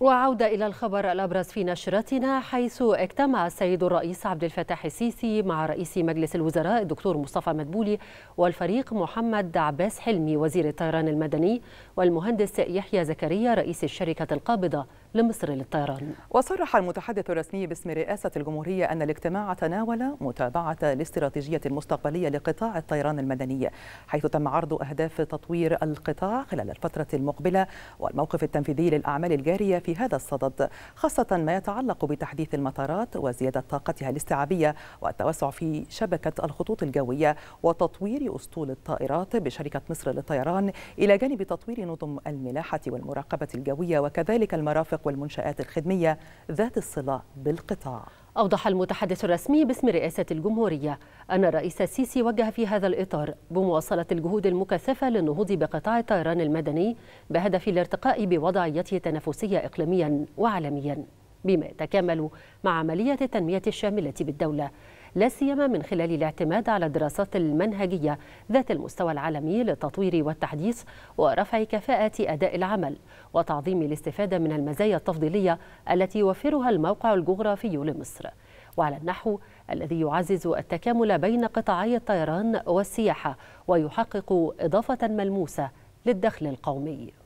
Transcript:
وعودة إلى الخبر الأبرز في نشرتنا حيث اجتمع السيد الرئيس عبد الفتاح السيسي مع رئيس مجلس الوزراء الدكتور مصطفى مدبولي والفريق محمد عباس حلمي وزير الطيران المدني والمهندس يحيى زكريا رئيس الشركة القابضة لمصر للطيران وصرح المتحدث الرسمي باسم رئاسة الجمهورية أن الاجتماع تناول متابعة الاستراتيجية المستقبلية لقطاع الطيران المدني حيث تم عرض أهداف تطوير القطاع خلال الفترة المقبلة والموقف التنفيذي للأعمال الجارية في هذا الصدد خاصة ما يتعلق بتحديث المطارات وزيادة طاقتها الاستيعابية والتوسع في شبكة الخطوط الجوية وتطوير أسطول الطائرات بشركة مصر للطيران إلى جانب تطوير نظم الملاحة والمراقبة الجوية وكذلك المرافق والمنشآت الخدمية ذات الصلة بالقطاع أوضح المتحدث الرسمي باسم رئاسة الجمهورية أن الرئيس السيسي وجه في هذا الإطار بمواصلة الجهود المكثفة للنهوض بقطاع الطيران المدني بهدف الارتقاء بوضعيته تنافسية إقليميا وعالميا بما يتكامل مع عملية التنمية الشاملة بالدولة لا سيما من خلال الاعتماد على الدراسات المنهجية ذات المستوى العالمي للتطوير والتحديث ورفع كفاءة أداء العمل وتعظيم الاستفادة من المزايا التفضيلية التي يوفرها الموقع الجغرافي لمصر وعلى النحو الذي يعزز التكامل بين قطاعي الطيران والسياحة ويحقق إضافة ملموسة للدخل القومي